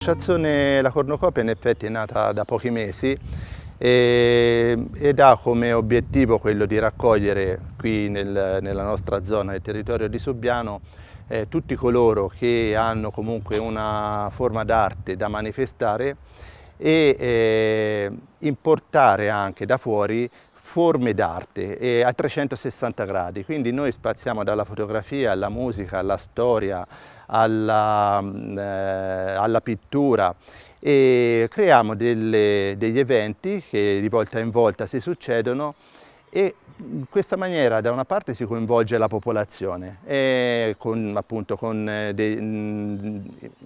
L'associazione La Cornucopia in effetti è nata da pochi mesi e, ed ha come obiettivo quello di raccogliere qui nel, nella nostra zona, nel territorio di Subiano, eh, tutti coloro che hanno comunque una forma d'arte da manifestare e eh, importare anche da fuori forme d'arte a 360 gradi, quindi noi spaziamo dalla fotografia alla musica, alla storia, alla, mm, eh, alla pittura e creiamo delle, degli eventi che di volta in volta si succedono e in mm, questa maniera da una parte si coinvolge la popolazione con, appunto, con eh, dei, mm,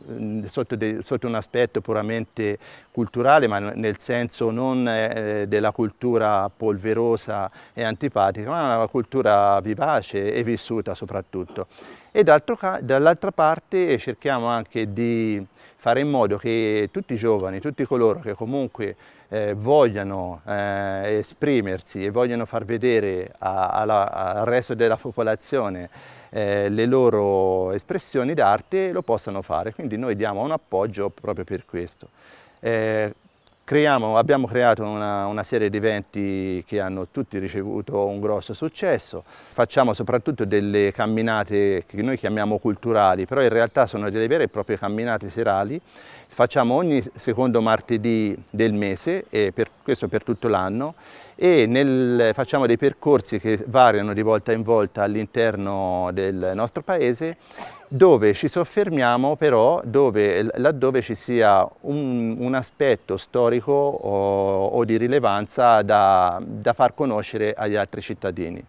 mm, sotto, dei, sotto, un aspetto puramente culturale ma nel senso non eh, della cultura polverosa e antipatica ma una cultura vivace e vissuta soprattutto e dall'altra parte cerchiamo anche di fare in modo che tutti i giovani, tutti coloro che comunque eh, vogliano eh, esprimersi e vogliono far vedere a, alla, al resto della popolazione eh, le loro espressioni d'arte lo possano fare, quindi noi diamo un appoggio proprio per questo. Eh, Creiamo, abbiamo creato una, una, serie di eventi che hanno tutti ricevuto un grosso successo, facciamo soprattutto delle camminate che noi chiamiamo culturali, però in realtà sono delle vere e proprie camminate serali, facciamo ogni secondo martedì del mese e per, questo per tutto l'anno e nel, facciamo dei percorsi che variano di volta in volta all'interno del nostro paese dove ci soffermiamo però dove, laddove ci sia un, un aspetto storico o, o, di rilevanza da, da far conoscere agli altri cittadini.